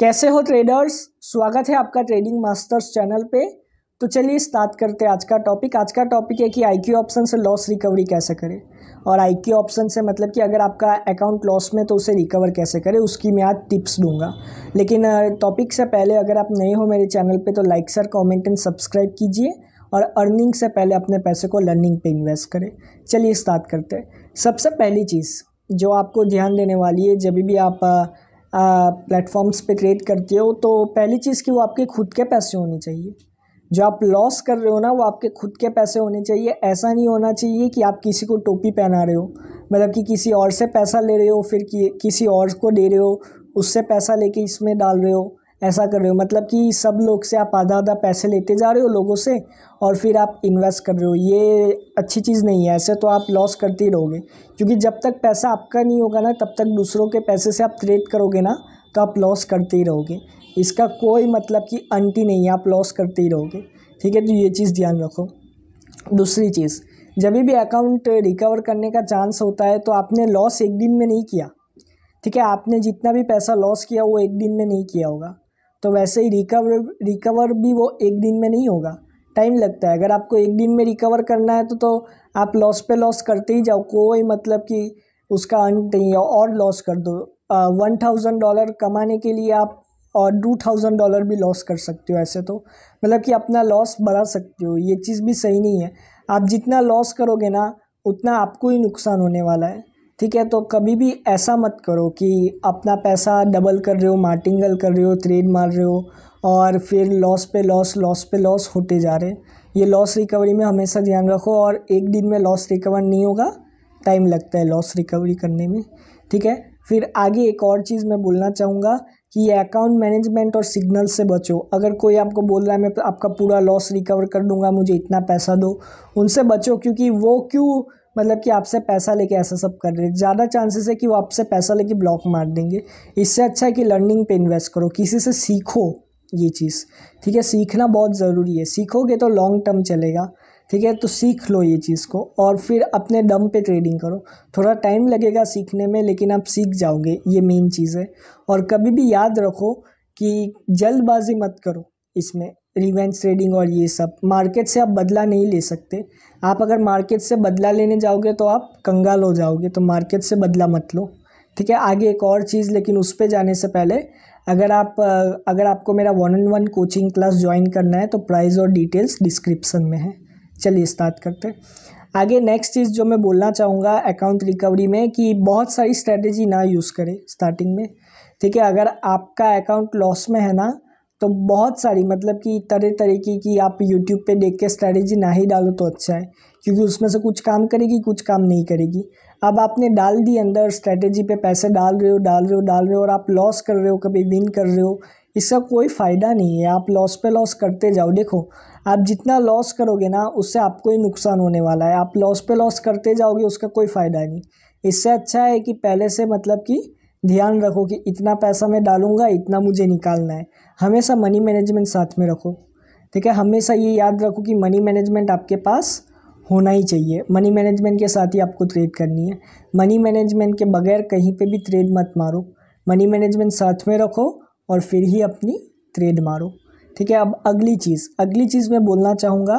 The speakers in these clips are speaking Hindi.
कैसे हो ट्रेडर्स स्वागत है आपका ट्रेडिंग मास्टर्स चैनल पे तो चलिए स्टार्ट करते हैं आज का टॉपिक आज का टॉपिक है कि आईक्यू ऑप्शन से लॉस रिकवरी कैसे करें और आईक्यू ऑप्शन से मतलब कि अगर आपका अकाउंट लॉस में तो उसे रिकवर कैसे करें उसकी मैं आज टिप्स दूंगा लेकिन टॉपिक से पहले अगर आप नए हो मेरे चैनल पर तो like sir comment and subscribe कीजिए और अर्निंग से पहले अपने पैसे को लर्निंग पे इन्वेस्ट करें चलिए स्टार्ट करते हैं सबसे पहली चीज़ जो आपको ध्यान देने वाली है जब भी आप प्लेटफॉर्म्स पे क्रिएट करते हो तो पहली चीज़ कि वो आपके खुद के पैसे होने चाहिए जो आप लॉस कर रहे हो ना वो आपके खुद के पैसे होने चाहिए ऐसा नहीं होना चाहिए कि आप किसी को टोपी पहना रहे हो मतलब कि किसी और से पैसा ले रहे हो फिर कि, किसी और को दे रहे हो उससे पैसा लेके इसमें डाल रहे हो ऐसा कर रहे हो मतलब कि सब लोग से आप आधा आधा पैसे लेते जा रहे हो लोगों से और फिर आप इन्वेस्ट कर रहे हो ये अच्छी चीज़ नहीं है ऐसे तो आप लॉस करते ही रहोगे क्योंकि जब तक पैसा आपका नहीं होगा ना तब तक दूसरों के पैसे से आप ट्रेड करोगे ना तो आप लॉस करते ही रहोगे इसका कोई मतलब कि अंटी नहीं है आप लॉस करते ही रहोगे ठीक है तो ये चीज़ ध्यान रखो दूसरी चीज़ जब भी अकाउंट रिकवर करने का चांस होता है तो आपने लॉस एक दिन में नहीं किया ठीक है आपने जितना भी पैसा लॉस किया वो एक दिन में नहीं किया होगा तो वैसे ही रिकवर रिकवर भी वो एक दिन में नहीं होगा टाइम लगता है अगर आपको एक दिन में रिकवर करना है तो तो आप लॉस पे लॉस करते ही जाओ कोई मतलब कि उसका अंत नहीं है और लॉस कर दो वन थाउजेंड डॉलर कमाने के लिए आप और टू थाउजेंड डॉलर भी लॉस कर सकते हो ऐसे तो मतलब कि अपना लॉस बढ़ा सकते हो ये चीज़ भी सही नहीं है आप जितना लॉस करोगे ना उतना आपको ही नुकसान होने वाला है ठीक है तो कभी भी ऐसा मत करो कि अपना पैसा डबल कर रहे हो मार्टिंगल कर रहे हो ट्रेड मार रहे हो और फिर लॉस पे लॉस लॉस पे लॉस होते जा रहे ये लॉस रिकवरी में हमेशा ध्यान रखो और एक दिन में लॉस रिकवर नहीं होगा टाइम लगता है लॉस रिकवरी करने में ठीक है फिर आगे एक और चीज़ मैं बोलना चाहूँगा कि अकाउंट मैनेजमेंट और सिग्नल से बचो अगर कोई आपको बोल रहा है मैं आपका पूरा लॉस रिकवर कर दूंगा मुझे इतना पैसा दो उनसे बचो क्योंकि वो क्यों मतलब कि आपसे पैसा लेके ऐसा सब कर रहे हैं ज़्यादा चांसेस है कि वो आपसे पैसा लेके ब्लॉक मार देंगे इससे अच्छा है कि लर्निंग पे इन्वेस्ट करो किसी से सीखो ये चीज़ ठीक है सीखना बहुत ज़रूरी है सीखोगे तो लॉन्ग टर्म चलेगा ठीक है तो सीख लो ये चीज़ को और फिर अपने दम पे ट्रेडिंग करो थोड़ा टाइम लगेगा सीखने में लेकिन आप सीख जाओगे ये मेन चीज़ है और कभी भी याद रखो कि जल्दबाजी मत करो इसमें रिवेंज ट्रेडिंग और ये सब मार्केट से आप बदला नहीं ले सकते आप अगर मार्केट से बदला लेने जाओगे तो आप कंगाल हो जाओगे तो मार्केट से बदला मत लो ठीक है आगे एक और चीज़ लेकिन उस पर जाने से पहले अगर आप अगर आपको मेरा one and one coaching class join करना है तो प्राइस और डिटेल्स डिस्क्रिप्सन में है चलिए स्टार्ट करते हैं आगे नेक्स्ट चीज़ जो मैं बोलना चाहूँगा अकाउंट रिकवरी में कि बहुत सारी स्ट्रेटेजी ना यूज़ करें स्टार्टिंग में ठीक है अगर आपका अकाउंट लॉस में है ना तो बहुत सारी मतलब कि तरह तरीके की आप यूट्यूब पे देख के स्ट्रैटेजी ना ही डालो तो अच्छा है क्योंकि उसमें से कुछ काम करेगी कुछ काम नहीं करेगी अब आपने डाल दी अंदर स्ट्रैटेजी पे पैसे डाल रहे हो डाल रहे हो डाल रहे हो और आप लॉस कर रहे हो कभी विन कर रहे हो इसका कोई फ़ायदा नहीं है आप लॉस पे लॉस करते जाओ देखो आप जितना लॉस करोगे ना उससे आपको ही नुकसान होने वाला है आप लॉस पे लॉस करते जाओगे उसका कोई फ़ायदा नहीं इससे अच्छा है कि पहले से मतलब कि ध्यान रखो कि इतना पैसा मैं डालूंगा इतना मुझे निकालना है हमेशा मनी मैनेजमेंट साथ में रखो ठीक है हमेशा ये याद रखो कि मनी मैनेजमेंट आपके पास होना ही चाहिए मनी मैनेजमेंट के साथ ही आपको ट्रेड करनी है मनी मैनेजमेंट के बगैर कहीं पे भी ट्रेड मत मारो मनी मैनेजमेंट साथ में रखो और फिर ही अपनी ट्रेड मारो ठीक है अब अगली चीज़ अगली चीज़ मैं बोलना चाहूँगा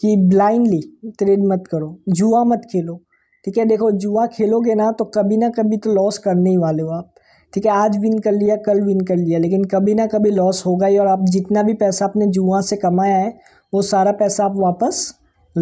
कि ब्लाइंडली ट्रेड मत करो जुआ मत खेलो ठीक है देखो जुआ खेलोगे ना तो कभी ना कभी तो लॉस करने ही वाले हो आप ठीक है आज विन कर लिया कल विन कर लिया लेकिन कभी ना कभी लॉस होगा ही और आप जितना भी पैसा आपने जुआ से कमाया है वो सारा पैसा आप वापस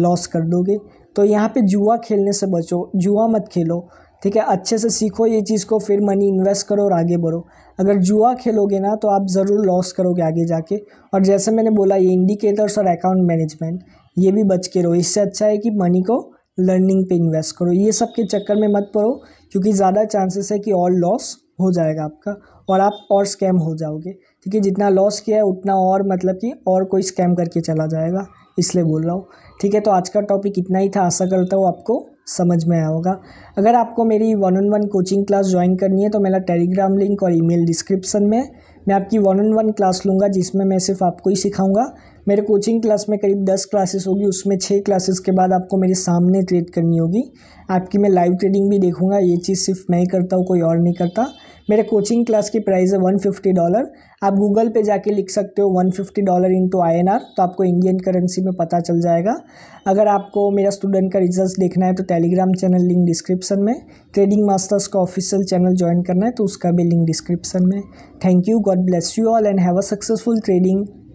लॉस कर दोगे तो यहाँ पे जुआ खेलने से बचो जुआ मत खेलो ठीक है अच्छे से सीखो ये चीज़ को फिर मनी इन्वेस्ट करो और आगे बढ़ो अगर जुआ खेलोगे ना तो आप ज़रूर लॉस करोगे आगे जाके और जैसे मैंने बोला ये इंडिकेटर्स और अकाउंट मैनेजमेंट ये भी बच के रहो इससे अच्छा है कि मनी को लर्निंग पे इन्वेस्ट करो ये सब के चक्कर में मत पड़ो क्योंकि ज़्यादा चांसेस है कि और लॉस हो जाएगा आपका और आप और स्कैम हो जाओगे ठीक है जितना लॉस किया है उतना और मतलब कि और कोई स्कैम करके चला जाएगा इसलिए बोल रहा हूँ ठीक है तो आज का टॉपिक इतना ही था आशा करता हूँ आपको समझ में आया होगा अगर आपको मेरी one on one coaching class join करनी है तो मेरा टेलीग्राम लिंक और ईमेल डिस्क्रिप्शन में मैं आपकी वन ऑन वन क्लास लूँगा जिसमें मैं सिर्फ आपको ही सिखाऊंगा मेरे कोचिंग क्लास में करीब दस क्लासेस होगी उसमें छः क्लासेस के बाद आपको मेरे सामने ट्रेड करनी होगी आपकी मैं लाइव ट्रेडिंग भी देखूँगा ये चीज़ सिर्फ मैं ही करता हूँ कोई और नहीं करता मेरे कोचिंग क्लास की प्राइस है वन फिफ्टी डॉलर आप गूगल पे जाके लिख सकते हो one fifty dollar into I N R तो आपको इंडियन करेंसी में पता चल जाएगा अगर आपको मेरा स्टूडेंट का रिजल्ट देखना है तो टेलीग्राम चैनल लिंक डिस्क्रिप्शन में ट्रेडिंग मास्टर्स का ऑफिशियल चैनल ज्वाइन करना है तो उसका भी लिंक डिस्क्रिप्शन में thank you God bless you all and have a successful trading